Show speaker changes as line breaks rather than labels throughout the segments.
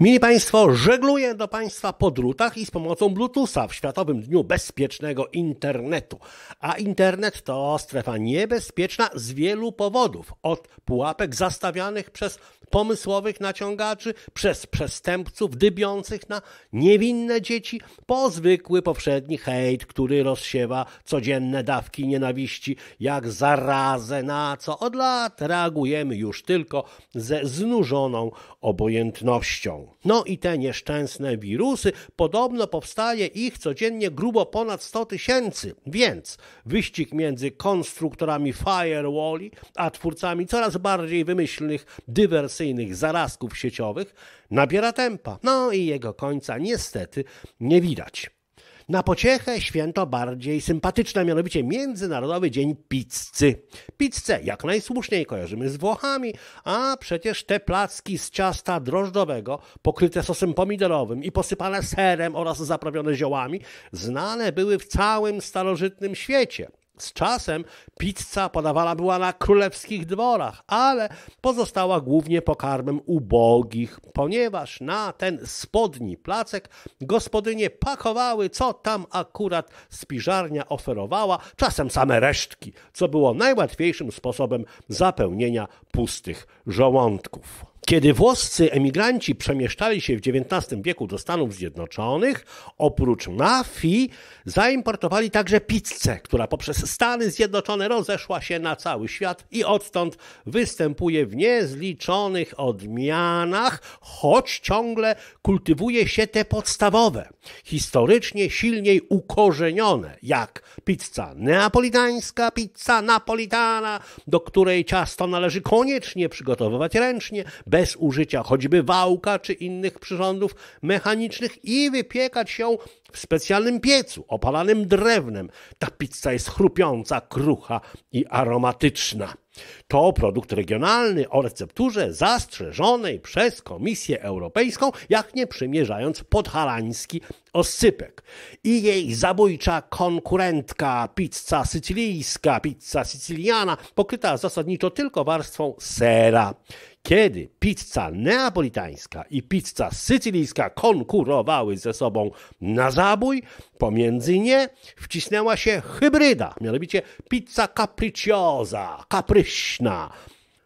Mili Państwo, żegluję do Państwa po drutach i z pomocą Bluetootha w Światowym Dniu Bezpiecznego Internetu. A internet to strefa niebezpieczna z wielu powodów. Od pułapek zastawianych przez pomysłowych naciągaczy, przez przestępców dybiących na niewinne dzieci, po zwykły powszedni hejt, który rozsiewa codzienne dawki nienawiści jak zarazę, na co od lat reagujemy już tylko ze znużoną obojętnością. No i te nieszczęsne wirusy, podobno powstaje ich codziennie grubo ponad 100 tysięcy, więc wyścig między konstruktorami firewalli a twórcami coraz bardziej wymyślnych, dywersyjnych zarazków sieciowych nabiera tempa. No i jego końca niestety nie widać. Na pociechę święto bardziej sympatyczne, mianowicie Międzynarodowy Dzień Pizzy. Pizzę jak najsłuszniej kojarzymy z Włochami, a przecież te placki z ciasta drożdżowego, pokryte sosem pomidorowym i posypane serem oraz zaprawione ziołami, znane były w całym starożytnym świecie. Z czasem pizza podawana była na królewskich dworach, ale pozostała głównie pokarmem ubogich, ponieważ na ten spodni placek gospodynie pakowały, co tam akurat spiżarnia oferowała, czasem same resztki, co było najłatwiejszym sposobem zapełnienia pustych żołądków. Kiedy włoscy emigranci przemieszczali się w XIX wieku do Stanów Zjednoczonych, oprócz mafii zaimportowali także pizzę, która poprzez Stany Zjednoczone rozeszła się na cały świat i odtąd występuje w niezliczonych odmianach, choć ciągle kultywuje się te podstawowe, historycznie silniej ukorzenione, jak pizza neapolitańska, pizza napolitana, do której ciasto należy koniecznie przygotowywać ręcznie, bez użycia choćby wałka czy innych przyrządów mechanicznych i wypiekać ją w specjalnym piecu opalanym drewnem. Ta pizza jest chrupiąca, krucha i aromatyczna. To produkt regionalny o recepturze zastrzeżonej przez Komisję Europejską, jak nie przymierzając podhalański osypek I jej zabójcza konkurentka, pizza sycylijska, pizza sycyliana, pokryta zasadniczo tylko warstwą sera. Kiedy pizza neapolitańska i pizza sycylijska konkurowały ze sobą na nabój, pomiędzy nie wcisnęła się hybryda, mianowicie pizza capricciosa, kapryśna,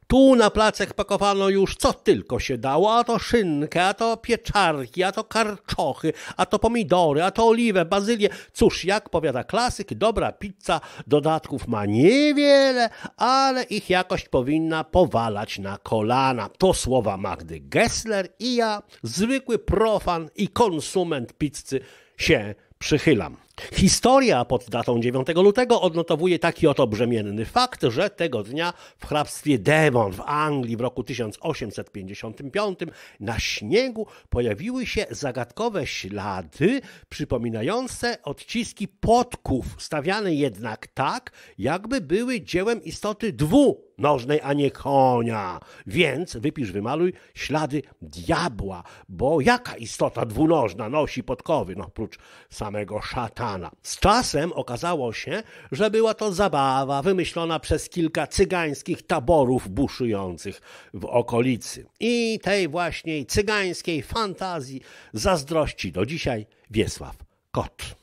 tu na placek pakowano już co tylko się dało, a to szynkę, a to pieczarki, a to karczochy, a to pomidory, a to oliwę, bazylię. Cóż, jak powiada klasyk, dobra pizza dodatków ma niewiele, ale ich jakość powinna powalać na kolana. To słowa Magdy Gessler i ja, zwykły profan i konsument pizzy, się przychylam. Historia pod datą 9 lutego odnotowuje taki oto brzemienny fakt, że tego dnia w hrabstwie Devon w Anglii w roku 1855 na śniegu pojawiły się zagadkowe ślady przypominające odciski podków, stawiane jednak tak, jakby były dziełem istoty dwunożnej, a nie konia. Więc wypisz, wymaluj ślady diabła, bo jaka istota dwunożna nosi podkowy, no oprócz samego szatana? Z czasem okazało się, że była to zabawa wymyślona przez kilka cygańskich taborów buszujących w okolicy. I tej właśnie cygańskiej fantazji zazdrości do dzisiaj Wiesław Kot.